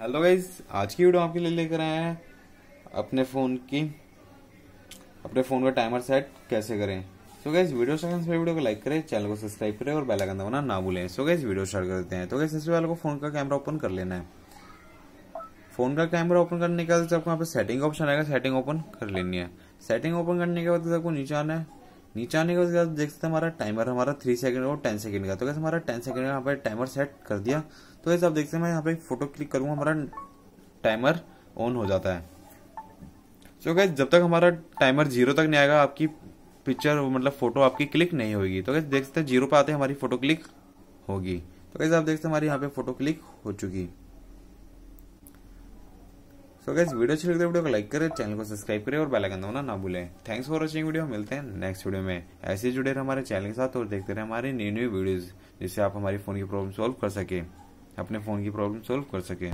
hello guys आज की video आपके लिए लेकर आए हैं अपने फ़ोन की अपने फ़ोन का टाइमर सेट कैसे करें so so guys video second में वीडियो को लाइक करें चैनल को सब्सक्राइब करें और बेल आइकन दबाना ना भूलें सो गाइज वीडियो स्टार्ट कर देते हैं तो गाइज सबसे पहले को फ़ोन का कैमरा ओपन कर लेना है फ़ोन का कैमरा ओपन करने के बाद आपको यहाँ पे सेटिंग ऑप्शन आएगा सेटिंग ओपन कर लेनी है सेटिंग ओपन करने के बाद आपको नीचे आना है नीचे आने के बाद देख सकते हमारा टाइमर हमारा थ्री सेकंड और टेन सेकंड का तो कैसे हमारा टेन सेकंड का यहाँ पर टाइमर सेट कर दिया तो कैसे आप देखते हैं मैं यहाँ पे फोटो क्लिक करूँगा हमारा टाइमर ऑन हो जाता है सो so जब तक हमारा टाइमर जीरो तक नहीं आएगा आपकी पिक्चर मतलब फोटो आपकी क्लिक नहीं होगी तो कैसे देख सकते जीरो पे आते हमारी फोटो क्लिक होगी तो कैसे आप देखते हैं हमारी यहाँ पे फोटो क्लिक हो चुकी तो गैस वीडियो अच्छी लगती है वीडियो को लाइक करें चैनल को सब्सक्राइब करें और बेल आइकन दबाना ना भूलें थैंक्स फॉर वाचिंग वीडियो मिलते हैं नेक्स्ट वीडियो में ऐसे ही जुड़े रहे हमारे चैनल के साथ और देखते रहे हमारे नई न्यू वीडियोज जिससे आप हमारी फोन की प्रॉब्लम सोल्व कर सके अपने फोन की प्रॉब्लम सोल्व कर सके